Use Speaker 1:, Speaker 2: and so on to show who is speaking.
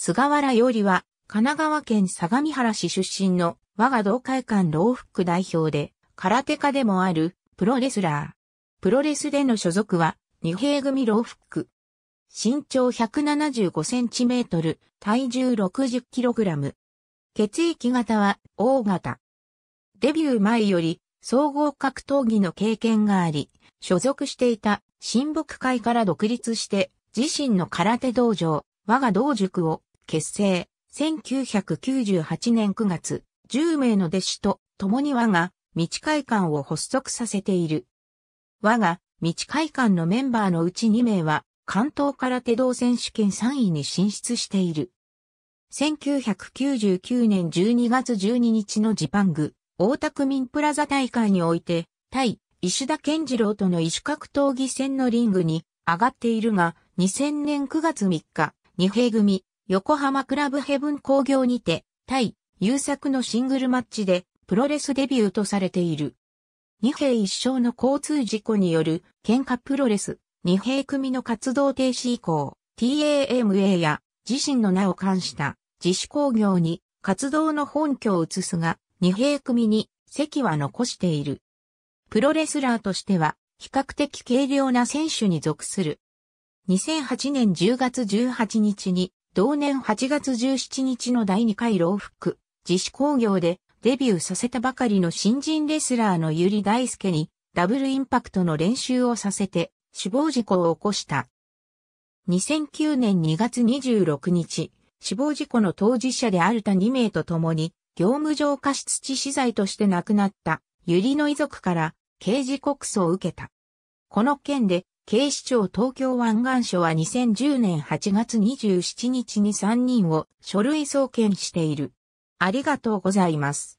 Speaker 1: 菅原よりは、神奈川県相模原市出身の我が同会館老福代表で、空手家でもあるプロレスラー。プロレスでの所属は、二平組老福。身長175センチメートル、体重60キログラム。血液型は O 型。デビュー前より総合格闘技の経験があり、所属していた親睦会から独立して自身の空手道場、我が道塾を結成、1998年9月、10名の弟子と共に我が道会館を発足させている。我が道会館のメンバーのうち2名は関東から手道選手権3位に進出している。1999年12月12日のジパング、大田区民プラザ大会において、対石田健次郎との異種格闘技戦のリングに上がっているが、2000年9月3日、二平組、横浜クラブヘブン工業にて、対、優作のシングルマッチで、プロレスデビューとされている。二兵一生の交通事故による喧嘩プロレス、二兵組の活動停止以降、TAMA や自身の名を冠した自主工業に活動の本拠を移すが、二兵組に席は残している。プロレスラーとしては比較的軽量な選手に属する。2008年10月18日に同年8月17日の第2回老服、自主工業でデビューさせたばかりの新人レスラーのゆり大輔にダブルインパクトの練習をさせて死亡事故を起こした。2009年2月26日、死亡事故の当事者である他2名と共に業務上過失致死罪として亡くなったゆりの遺族から刑事告訴を受けた。この件で警視庁東京湾岸署は2010年8月27日に3人を書類送検している。ありがとうございます。